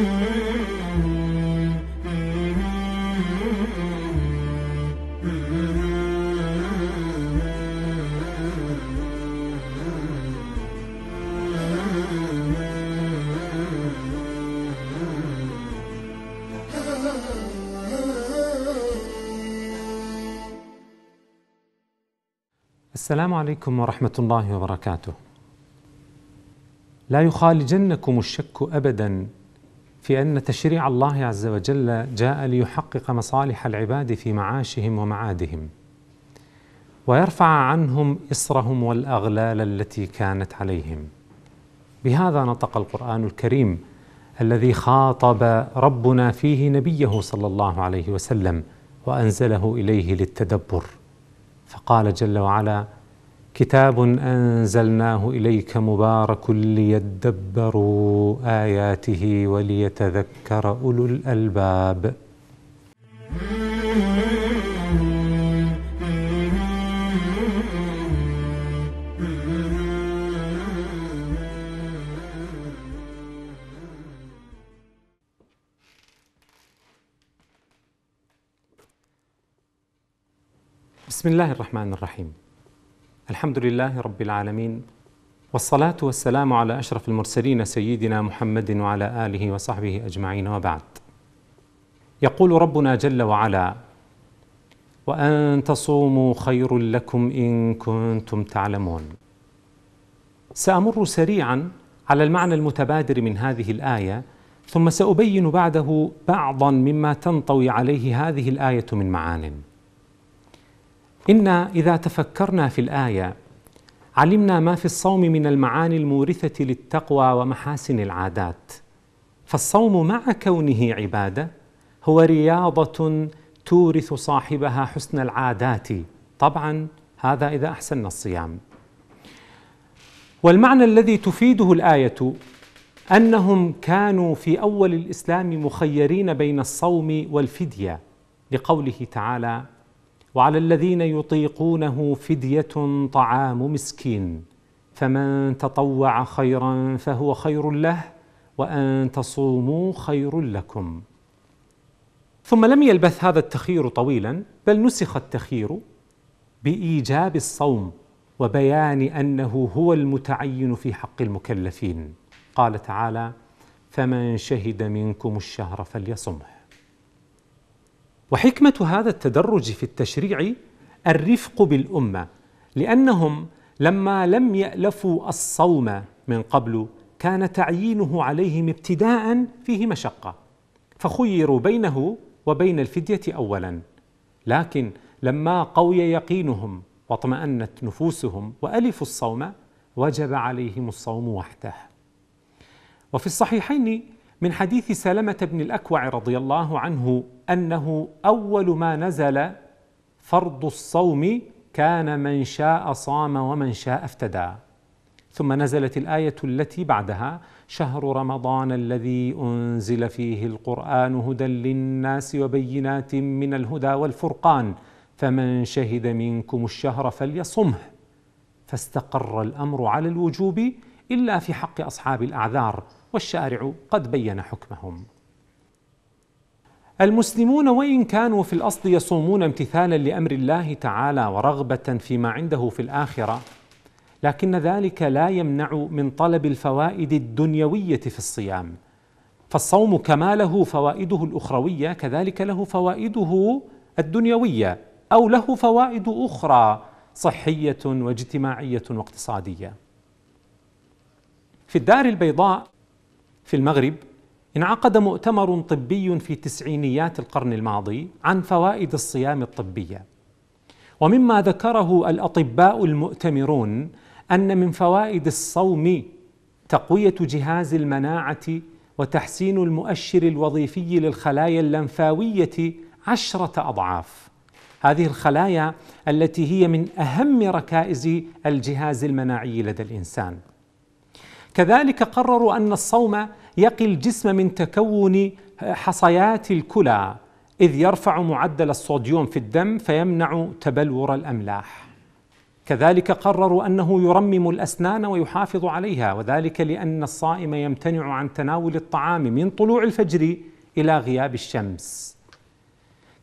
السلام عليكم ورحمة الله وبركاته. لا يخالجنكم الشك أبدا في أن تشريع الله عز وجل جاء ليحقق مصالح العباد في معاشهم ومعادهم ويرفع عنهم إصرهم والأغلال التي كانت عليهم بهذا نطق القرآن الكريم الذي خاطب ربنا فيه نبيه صلى الله عليه وسلم وأنزله إليه للتدبر فقال جل وعلا كتاب انزلناه اليك مبارك ليدبروا اياته وليتذكر اولو الالباب بسم الله الرحمن الرحيم الحمد لله رب العالمين والصلاة والسلام على أشرف المرسلين سيدنا محمد وعلى آله وصحبه أجمعين وبعد يقول ربنا جل وعلا وأن تصوموا خير لكم إن كنتم تعلمون سأمر سريعا على المعنى المتبادر من هذه الآية ثم سأبين بعده بعضا مما تنطوي عليه هذه الآية من معانٍ إنا إذا تفكرنا في الآية علمنا ما في الصوم من المعاني المورثة للتقوى ومحاسن العادات فالصوم مع كونه عبادة هو رياضة تورث صاحبها حسن العادات طبعا هذا إذا أحسن الصيام والمعنى الذي تفيده الآية أنهم كانوا في أول الإسلام مخيرين بين الصوم والفدية لقوله تعالى وعلى الذين يطيقونه فديه طعام مسكين فمن تطوع خيرا فهو خير له وان تصوموا خير لكم ثم لم يلبث هذا التخير طويلا بل نسخ التخير بايجاب الصوم وبيان انه هو المتعين في حق المكلفين قال تعالى فمن شهد منكم الشهر فليصمه وحكمة هذا التدرج في التشريع الرفق بالأمة لأنهم لما لم يألفوا الصوم من قبل كان تعيينه عليهم ابتداء فيه مشقة فخيروا بينه وبين الفدية أولا لكن لما قوي يقينهم واطمأنت نفوسهم وألفوا الصوم وجب عليهم الصوم وحده وفي الصحيحين من حديث سلمة بن الأكوع رضي الله عنه أنه أول ما نزل فرض الصوم كان من شاء صام ومن شاء افتدى ثم نزلت الآية التي بعدها شهر رمضان الذي أنزل فيه القرآن هدى للناس وبينات من الهدى والفرقان فمن شهد منكم الشهر فليصمه فاستقر الأمر على الوجوب إلا في حق أصحاب الأعذار والشارع قد بين حكمهم المسلمون وان كانوا في الاصل يصومون امتثالا لامر الله تعالى ورغبه فيما عنده في الاخره لكن ذلك لا يمنع من طلب الفوائد الدنيويه في الصيام فالصوم كما له فوائده الاخرويه كذلك له فوائده الدنيويه او له فوائد اخرى صحيه واجتماعيه واقتصاديه في الدار البيضاء في المغرب انعقد مؤتمر طبي في تسعينيات القرن الماضي عن فوائد الصيام الطبيه ومما ذكره الاطباء المؤتمرون ان من فوائد الصوم تقويه جهاز المناعه وتحسين المؤشر الوظيفي للخلايا اللمفاويه عشره اضعاف هذه الخلايا التي هي من اهم ركائز الجهاز المناعي لدى الانسان كذلك قرروا ان الصوم يقي الجسم من تكون حصيات الكلى إذ يرفع معدل الصوديوم في الدم فيمنع تبلور الأملاح كذلك قرروا أنه يرمم الأسنان ويحافظ عليها وذلك لأن الصائم يمتنع عن تناول الطعام من طلوع الفجر إلى غياب الشمس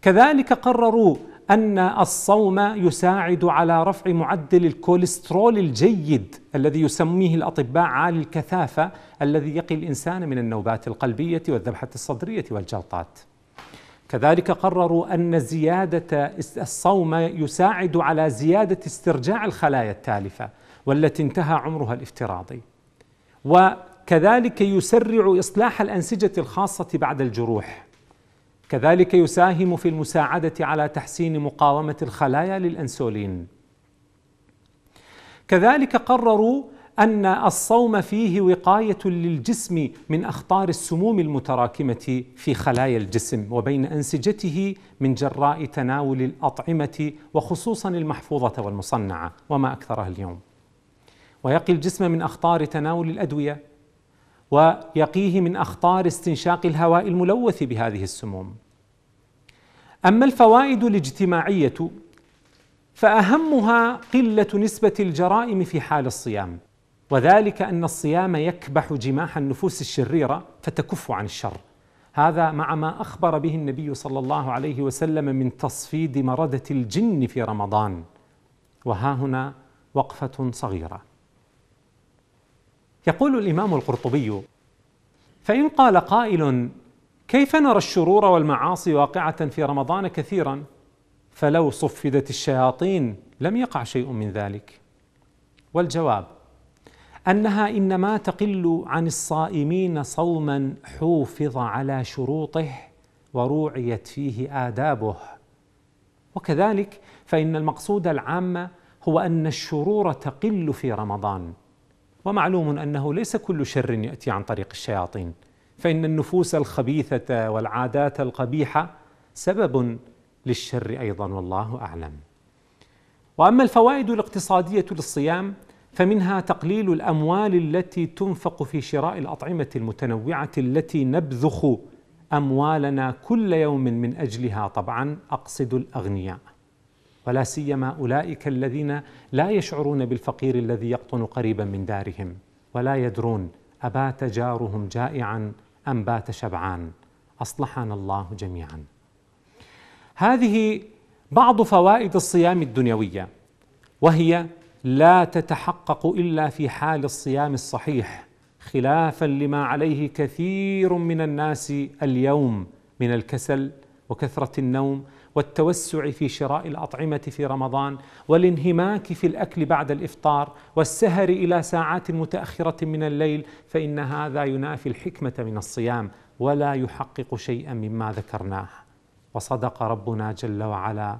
كذلك قرروا أن الصوم يساعد على رفع معدل الكوليسترول الجيد الذي يسميه الأطباء عالي الكثافة الذي يقي الإنسان من النوبات القلبية والذبحة الصدرية والجلطات كذلك قرروا أن زيادة الصوم يساعد على زيادة استرجاع الخلايا التالفة والتي انتهى عمرها الافتراضي وكذلك يسرع إصلاح الأنسجة الخاصة بعد الجروح كذلك يساهم في المساعدة على تحسين مقاومة الخلايا للأنسولين كذلك قرروا أن الصوم فيه وقاية للجسم من أخطار السموم المتراكمة في خلايا الجسم وبين أنسجته من جراء تناول الأطعمة وخصوصا المحفوظة والمصنعة وما أكثرها اليوم ويقي الجسم من أخطار تناول الأدوية ويقيه من اخطار استنشاق الهواء الملوث بهذه السموم. اما الفوائد الاجتماعيه فاهمها قله نسبه الجرائم في حال الصيام، وذلك ان الصيام يكبح جماح النفوس الشريره فتكف عن الشر. هذا مع ما اخبر به النبي صلى الله عليه وسلم من تصفيد مرده الجن في رمضان. وها هنا وقفه صغيره. يقول الامام القرطبي فان قال قائل كيف نرى الشرور والمعاصي واقعه في رمضان كثيرا فلو صفدت الشياطين لم يقع شيء من ذلك والجواب انها انما تقل عن الصائمين صوما حوفظ على شروطه وروعيت فيه آدابه وكذلك فإن المقصود العام هو أن الشرور تقل في رمضان ومعلوم أنه ليس كل شر يأتي عن طريق الشياطين فإن النفوس الخبيثة والعادات القبيحة سبب للشر أيضا والله أعلم وأما الفوائد الاقتصادية للصيام فمنها تقليل الأموال التي تنفق في شراء الأطعمة المتنوعة التي نبذخ أموالنا كل يوم من أجلها طبعا أقصد الأغنياء ولا سيما اولئك الذين لا يشعرون بالفقير الذي يقطن قريبا من دارهم ولا يدرون ابات جارهم جائعا ام بات شبعان اصلحنا الله جميعا. هذه بعض فوائد الصيام الدنيويه وهي لا تتحقق الا في حال الصيام الصحيح خلافا لما عليه كثير من الناس اليوم من الكسل وكثره النوم والتوسع في شراء الأطعمة في رمضان والانهماك في الأكل بعد الإفطار والسهر إلى ساعات متأخرة من الليل فإن هذا ينافي الحكمة من الصيام ولا يحقق شيئا مما ذكرناه وصدق ربنا جل وعلا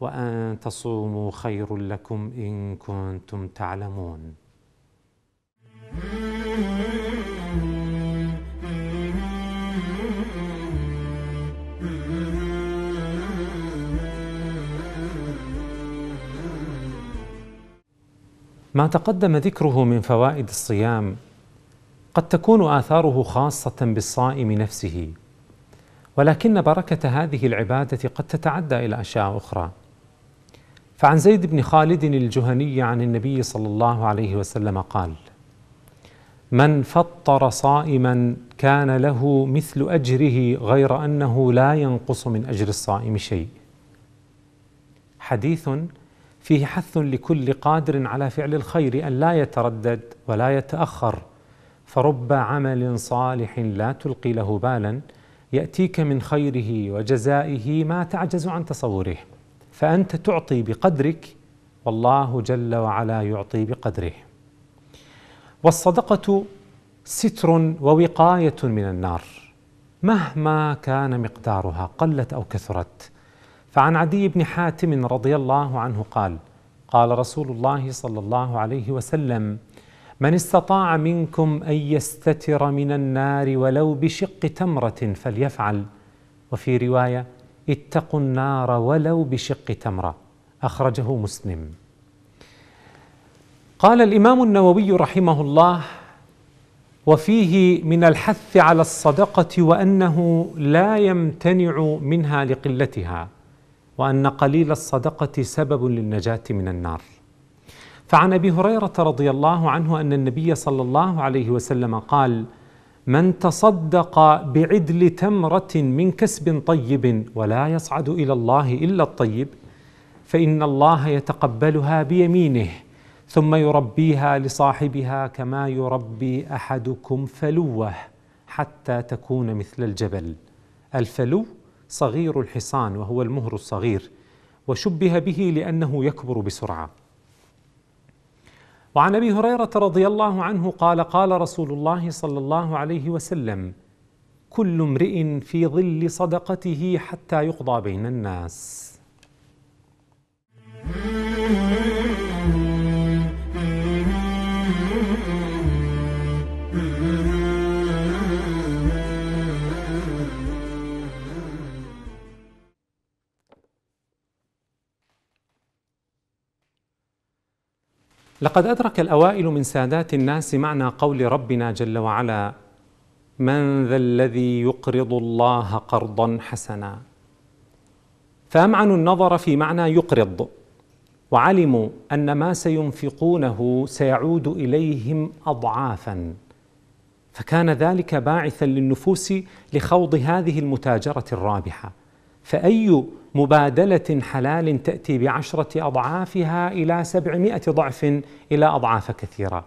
وأن تصوموا خير لكم إن كنتم تعلمون ما تقدم ذكره من فوائد الصيام قد تكون آثاره خاصة بالصائم نفسه ولكن بركة هذه العبادة قد تتعدى إلى أشياء أخرى فعن زيد بن خالد الجهني عن النبي صلى الله عليه وسلم قال من فطر صائما كان له مثل اجره غير انه لا ينقص من اجر الصائم شيء حديث فيه حث لكل قادر على فعل الخير ان لا يتردد ولا يتاخر فرب عمل صالح لا تلقي له بالا ياتيك من خيره وجزائه ما تعجز عن تصوره فانت تعطي بقدرك والله جل وعلا يعطي بقدره والصدقه ستر ووقايه من النار مهما كان مقدارها قلت او كثرت فعن عدي بن حاتم رضي الله عنه قال قال رسول الله صلى الله عليه وسلم من استطاع منكم ان يستتر من النار ولو بشق تمره فليفعل وفي روايه اتقوا النار ولو بشق تمره اخرجه مسلم قال الامام النووي رحمه الله وفيه من الحث على الصدقه وانه لا يمتنع منها لقلتها وأن قليل الصدقة سبب للنجاة من النار فعن أبي هريرة رضي الله عنه أن النبي صلى الله عليه وسلم قال من تصدق بعدل تمرة من كسب طيب ولا يصعد إلى الله إلا الطيب فإن الله يتقبلها بيمينه ثم يربيها لصاحبها كما يربي أحدكم فلوه حتى تكون مثل الجبل الفلو صغير الحصان وهو المهر الصغير وشبه به لأنه يكبر بسرعة وعن أبي هريرة رضي الله عنه قال قال رسول الله صلى الله عليه وسلم كل امرئ في ظل صدقته حتى يقضى بين الناس لقد أدرك الأوائل من سادات الناس معنى قول ربنا جل وعلا من ذا الذي يقرض الله قرضا حسنا فأمعنوا النظر في معنى يقرض وعلموا أن ما سينفقونه سيعود إليهم أضعافا فكان ذلك باعثا للنفوس لخوض هذه المتاجرة الرابحة فأي مبادلة حلال تأتي بعشرة أضعافها إلى سبعمائة ضعف إلى أضعاف كثيرة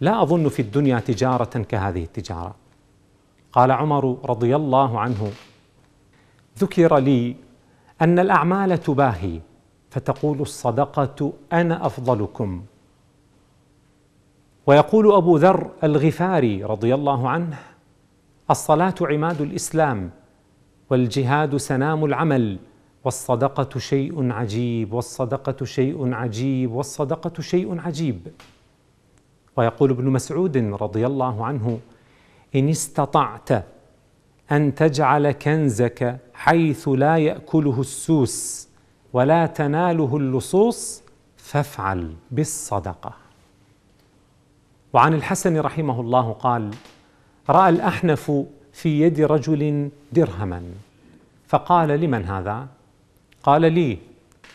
لا أظن في الدنيا تجارة كهذه التجارة قال عمر رضي الله عنه ذكر لي أن الأعمال تباهي فتقول الصدقة أنا أفضلكم ويقول أبو ذر الغفاري رضي الله عنه الصلاة عماد الإسلام والجهاد سنام العمل والصدقة شيء عجيب والصدقة شيء عجيب والصدقة شيء عجيب ويقول ابن مسعود رضي الله عنه إن استطعت أن تجعل كنزك حيث لا يأكله السوس ولا تناله اللصوص فافعل بالصدقة وعن الحسن رحمه الله قال رأى الأحنف في يد رجل درهما فقال لمن هذا؟ قال لي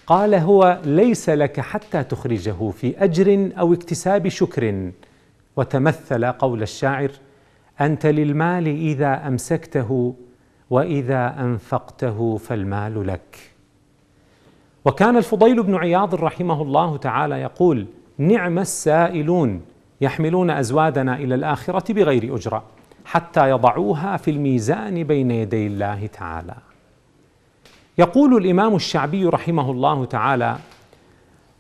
قال هو ليس لك حتى تخرجه في اجر او اكتساب شكر وتمثل قول الشاعر انت للمال اذا امسكته واذا انفقته فالمال لك وكان الفضيل بن عياض رحمه الله تعالى يقول نعم السائلون يحملون ازوادنا الى الاخره بغير اجره حتى يضعوها في الميزان بين يدي الله تعالى يقول الامام الشعبي رحمه الله تعالى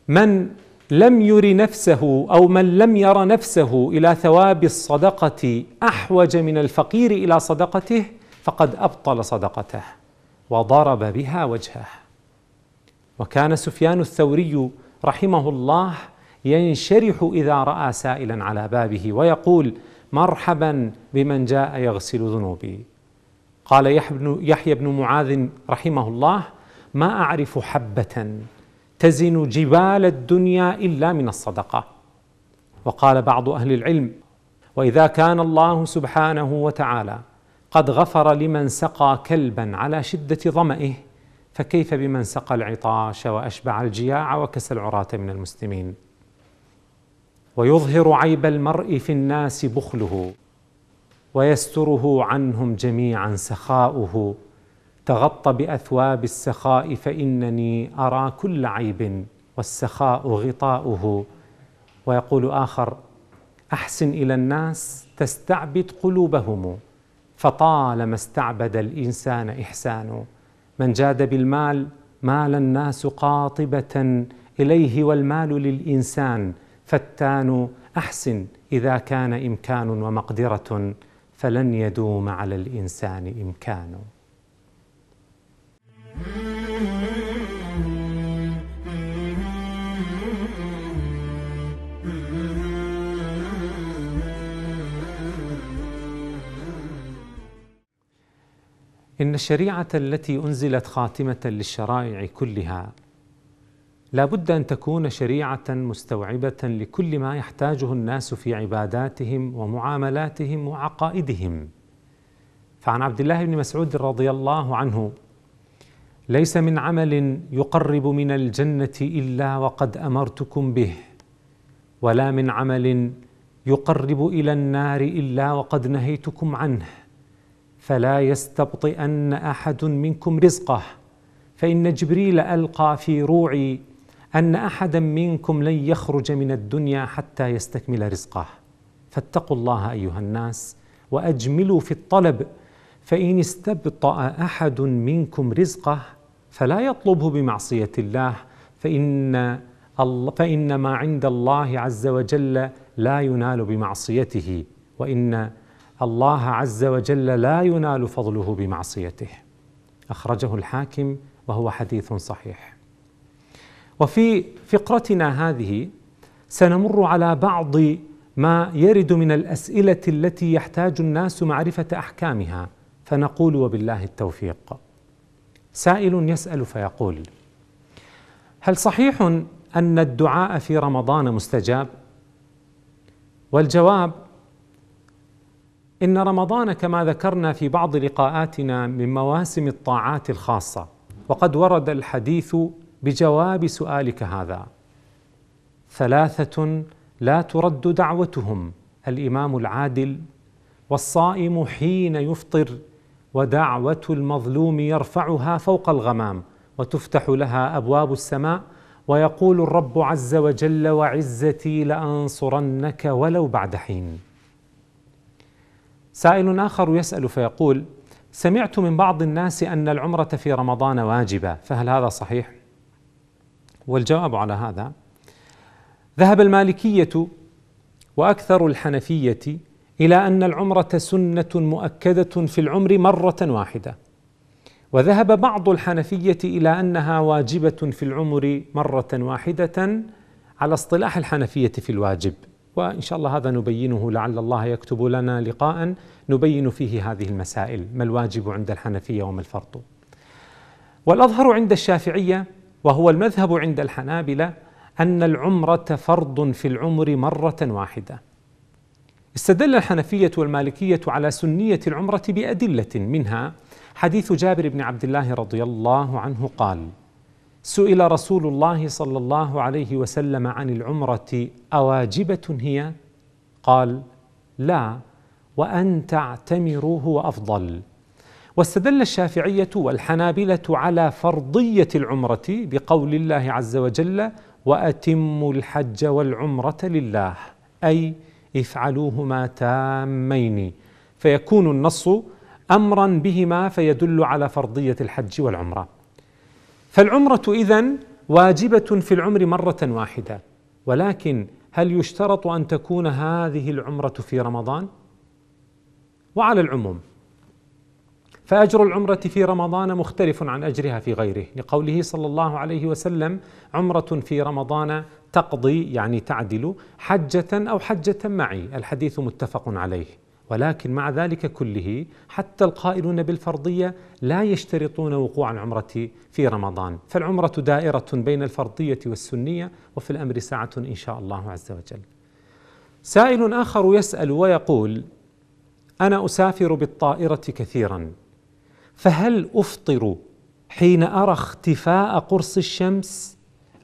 من لم ير نفسه او من لم ير نفسه الى ثواب الصدقه احوج من الفقير الى صدقته فقد ابطل صدقته وضرب بها وجهه وكان سفيان الثوري رحمه الله ينشرح اذا راى سائلا على بابه ويقول مرحبا بمن جاء يغسل ذنوبي قال يحيى بن معاذ رحمه الله ما أعرف حبة تزن جبال الدنيا إلا من الصدقة وقال بعض أهل العلم وإذا كان الله سبحانه وتعالى قد غفر لمن سقى كلبا على شدة ظمئه فكيف بمن سقى العطاش واشبع الجياع وكسى العراة من المسلمين ويظهر عيب المرء في الناس بخله ويستره عنهم جميعا سخاؤه تغطى باثواب السخاء فانني ارى كل عيب والسخاء غطاؤه ويقول اخر احسن الى الناس تستعبد قلوبهم فطالما استعبد الانسان احسان من جاد بالمال مال الناس قاطبه اليه والمال للانسان فتان احسن اذا كان امكان ومقدره فلن يدوم على الانسان امكانه ان الشريعه التي انزلت خاتمه للشرائع كلها لا بد أن تكون شريعة مستوعبة لكل ما يحتاجه الناس في عباداتهم ومعاملاتهم وعقائدهم فعن عبد الله بن مسعود رضي الله عنه ليس من عمل يقرب من الجنة إلا وقد أمرتكم به ولا من عمل يقرب إلى النار إلا وقد نهيتكم عنه فلا يستبطئن أحد منكم رزقه فإن جبريل ألقى في روعي أن أحدا منكم لن يخرج من الدنيا حتى يستكمل رزقه فاتقوا الله أيها الناس وأجملوا في الطلب فإن استبطأ أحد منكم رزقه فلا يطلبه بمعصية الله فإن فإن ما عند الله عز وجل لا ينال بمعصيته وإن الله عز وجل لا ينال فضله بمعصيته أخرجه الحاكم وهو حديث صحيح وفي فقرتنا هذه سنمر على بعض ما يرد من الاسئله التي يحتاج الناس معرفه احكامها فنقول وبالله التوفيق سائل يسال فيقول هل صحيح ان الدعاء في رمضان مستجاب والجواب ان رمضان كما ذكرنا في بعض لقاءاتنا من مواسم الطاعات الخاصه وقد ورد الحديث بجواب سؤالك هذا ثلاثه لا ترد دعوتهم الامام العادل والصائم حين يفطر ودعوه المظلوم يرفعها فوق الغمام وتفتح لها ابواب السماء ويقول الرب عز وجل وعزتي لانصرنك ولو بعد حين سائل اخر يسال فيقول سمعت من بعض الناس ان العمره في رمضان واجبه فهل هذا صحيح والجواب على هذا ذهب المالكيه واكثر الحنفيه الى ان العمره سنه مؤكده في العمر مره واحده وذهب بعض الحنفيه الى انها واجبه في العمر مره واحده على اصطلاح الحنفيه في الواجب وان شاء الله هذا نبينه لعل الله يكتب لنا لقاء نبين فيه هذه المسائل ما الواجب عند الحنفيه وما الفرض والاظهر عند الشافعيه وهو المذهب عند الحنابلة أن العمرة فرض في العمر مرة واحدة استدل الحنفية والمالكية على سنية العمرة بأدلة منها حديث جابر بن عبد الله رضي الله عنه قال: سئل رسول الله صلى الله عليه وسلم عن العمرة أواجبة هي؟ قال: لا وأن تعتمروا هو أفضل واستدل الشافعية والحنابلة على فرضية العمرة بقول الله عز وجل وأتموا الحج والعمرة لله أي افعلوهما تامين فيكون النص امرا بهما فيدل على فرضيه الحج والعمره. فالعمره اذا واجبه في العمر مره واحده ولكن هل يشترط ان تكون هذه العمره في رمضان؟ وعلى العموم فأجر العمرة في رمضان مختلف عن أجرها في غيره لقوله صلى الله عليه وسلم عمرة في رمضان تقضي يعني تعدل حجة أو حجة معي الحديث متفق عليه ولكن مع ذلك كله حتى القائلون بالفرضية لا يشترطون وقوع العمرة في رمضان فالعمرة دائرة بين الفرضية والسنية وفي الأمر ساعة إن شاء الله عز وجل سائل آخر يسأل ويقول أنا أسافر بالطائرة كثيرا فهل افطر حين ارى اختفاء قرص الشمس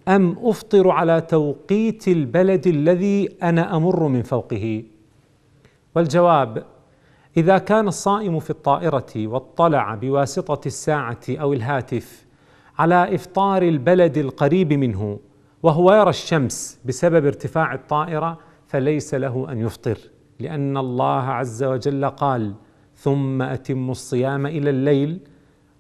ام افطر على توقيت البلد الذي انا امر من فوقه والجواب اذا كان الصائم في الطائره واطلع بواسطه الساعه او الهاتف على افطار البلد القريب منه وهو يرى الشمس بسبب ارتفاع الطائره فليس له ان يفطر لان الله عز وجل قال ثم اتم الصيام الى الليل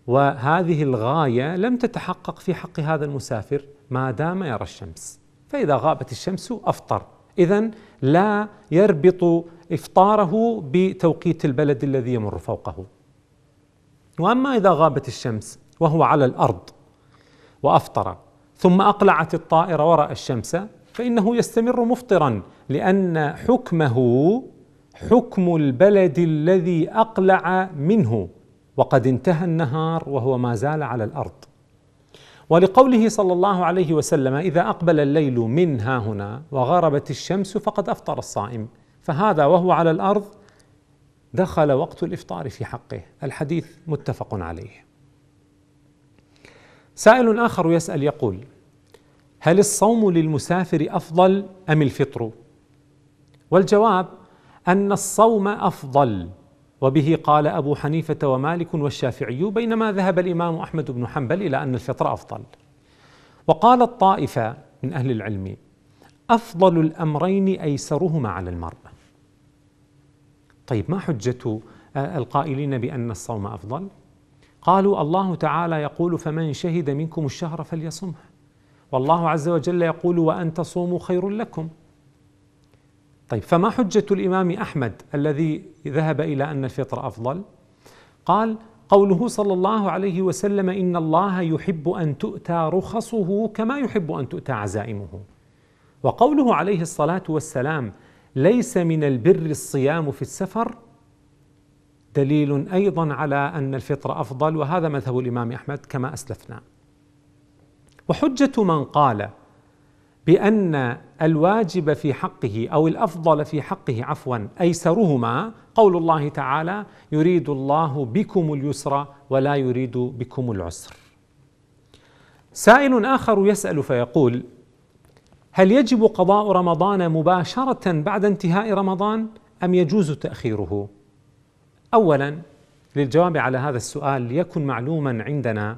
وهذه الغايه لم تتحقق في حق هذا المسافر ما دام يرى الشمس فاذا غابت الشمس افطر اذا لا يربط افطاره بتوقيت البلد الذي يمر فوقه واما اذا غابت الشمس وهو على الارض وافطر ثم اقلعت الطائره وراء الشمس فانه يستمر مفطرا لان حكمه حكم البلد الذي اقلع منه وقد انتهى النهار وهو ما زال على الارض ولقوله صلى الله عليه وسلم اذا اقبل الليل من ها هنا وغربت الشمس فقد افطر الصائم فهذا وهو على الارض دخل وقت الافطار في حقه الحديث متفق عليه سائل اخر يسال يقول هل الصوم للمسافر افضل ام الفطر والجواب أن الصوم أفضل وبه قال أبو حنيفة ومالك والشافعي بينما ذهب الإمام أحمد بن حنبل إلى أن الفطر أفضل وقال الطائفة من أهل العلم أفضل الأمرين أيسرهما على المرء طيب ما حجة آه، القائلين بأن الصوم أفضل قالوا الله تعالى يقول فمن شهد منكم الشهر فليصمه والله عز وجل يقول وأن تصوموا خير لكم طيب فما حجة الإمام أحمد الذي ذهب إلى أن الفطر أفضل؟ قال قوله صلى الله عليه وسلم إن الله يحب أن تؤتى رخصه كما يحب أن تؤتى عزائمه وقوله عليه الصلاة والسلام ليس من البر الصيام في السفر دليل أيضا على أن الفطر أفضل وهذا مذهب الإمام أحمد كما أسلفنا وحجة من قال بأن الواجب في حقه او الافضل في حقه عفوا ايسرهما قول الله تعالى يريد الله بكم اليسر ولا يريد بكم العسر. سائل اخر يسال فيقول: هل يجب قضاء رمضان مباشره بعد انتهاء رمضان ام يجوز تاخيره؟ اولا للجواب على هذا السؤال ليكن معلوما عندنا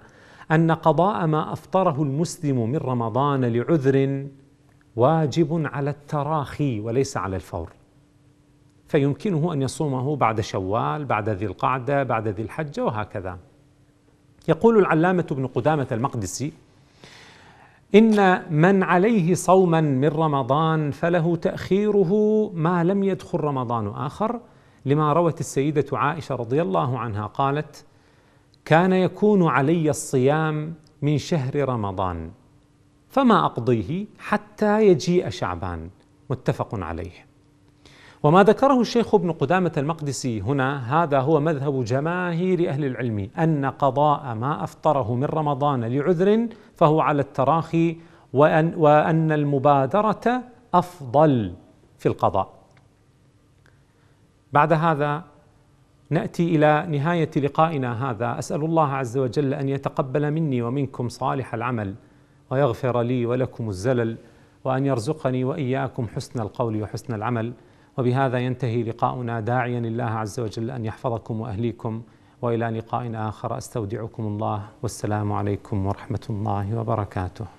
ان قضاء ما افطره المسلم من رمضان لعذر واجب على التراخي وليس على الفور فيمكنه ان يصومه بعد شوال بعد ذي القعده بعد ذي الحجه وهكذا يقول العلامه ابن قدامه المقدسي ان من عليه صوما من رمضان فله تاخيره ما لم يدخل رمضان اخر لما روت السيده عائشه رضي الله عنها قالت كان يكون علي الصيام من شهر رمضان فما أقضيه حتى يجيء شعبان متفق عليه وما ذكره الشيخ ابن قدامة المقدسي هنا هذا هو مذهب جماهير أهل العلم أن قضاء ما أفطره من رمضان لعذر فهو على التراخي وأن, وأن المبادرة أفضل في القضاء بعد هذا ناتي الى نهايه لقائنا هذا اسال الله عز وجل ان يتقبل مني ومنكم صالح العمل ويغفر لي ولكم الزلل وان يرزقني واياكم حسن القول وحسن العمل وبهذا ينتهي لقاؤنا داعيا الله عز وجل ان يحفظكم واهليكم والى لقاء اخر استودعكم الله والسلام عليكم ورحمه الله وبركاته